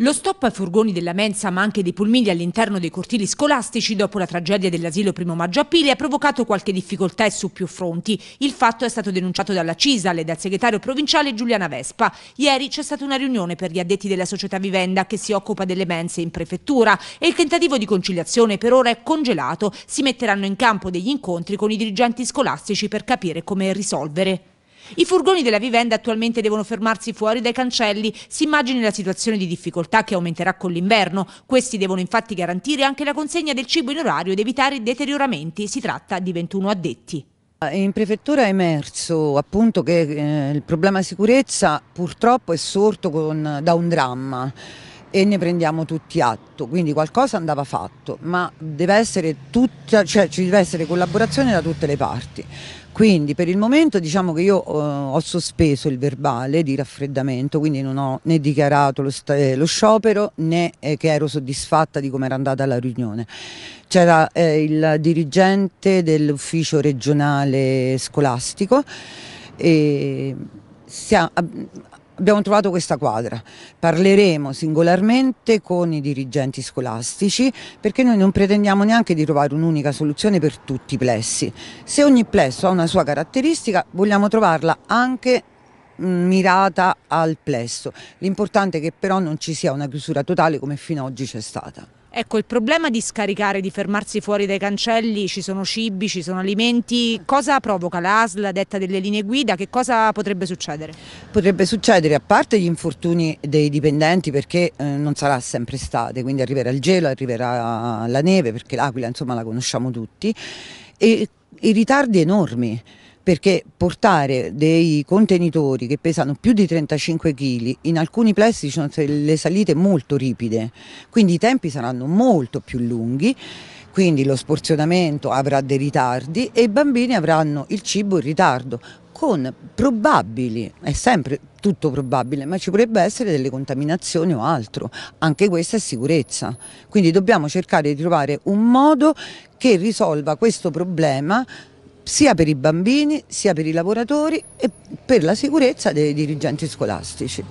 Lo stop ai furgoni della mensa ma anche dei pulmini all'interno dei cortili scolastici dopo la tragedia dell'asilo primo maggio a Pili ha provocato qualche difficoltà e su più fronti. Il fatto è stato denunciato dalla CISAL e dal segretario provinciale Giuliana Vespa. Ieri c'è stata una riunione per gli addetti della società Vivenda che si occupa delle mense in prefettura e il tentativo di conciliazione per ora è congelato. Si metteranno in campo degli incontri con i dirigenti scolastici per capire come risolvere. I furgoni della vivenda attualmente devono fermarsi fuori dai cancelli. Si immagini la situazione di difficoltà che aumenterà con l'inverno. Questi devono infatti garantire anche la consegna del cibo in orario ed evitare i deterioramenti. Si tratta di 21 addetti. In prefettura è emerso appunto che eh, il problema sicurezza purtroppo è sorto con, da un dramma e ne prendiamo tutti atto, quindi qualcosa andava fatto, ma deve essere tutta, cioè, ci deve essere collaborazione da tutte le parti. Quindi per il momento diciamo che io eh, ho sospeso il verbale di raffreddamento, quindi non ho né dichiarato lo, eh, lo sciopero né eh, che ero soddisfatta di come era andata la riunione. C'era eh, il dirigente dell'ufficio regionale scolastico e si, Abbiamo trovato questa quadra, parleremo singolarmente con i dirigenti scolastici perché noi non pretendiamo neanche di trovare un'unica soluzione per tutti i plessi. Se ogni plesso ha una sua caratteristica vogliamo trovarla anche mm, mirata al plesso. L'importante è che però non ci sia una chiusura totale come fino ad oggi c'è stata. Ecco, il problema di scaricare, di fermarsi fuori dai cancelli, ci sono cibi, ci sono alimenti, cosa provoca l'ASL, la detta delle linee guida, che cosa potrebbe succedere? Potrebbe succedere, a parte gli infortuni dei dipendenti, perché eh, non sarà sempre estate, quindi arriverà il gelo, arriverà la neve, perché l'Aquila insomma la conosciamo tutti, e i ritardi enormi perché portare dei contenitori che pesano più di 35 kg, in alcuni plessi ci sono le salite molto ripide, quindi i tempi saranno molto più lunghi, quindi lo sporzionamento avrà dei ritardi e i bambini avranno il cibo in ritardo, con probabili, è sempre tutto probabile, ma ci potrebbe essere delle contaminazioni o altro, anche questa è sicurezza. Quindi dobbiamo cercare di trovare un modo che risolva questo problema sia per i bambini, sia per i lavoratori e per la sicurezza dei dirigenti scolastici.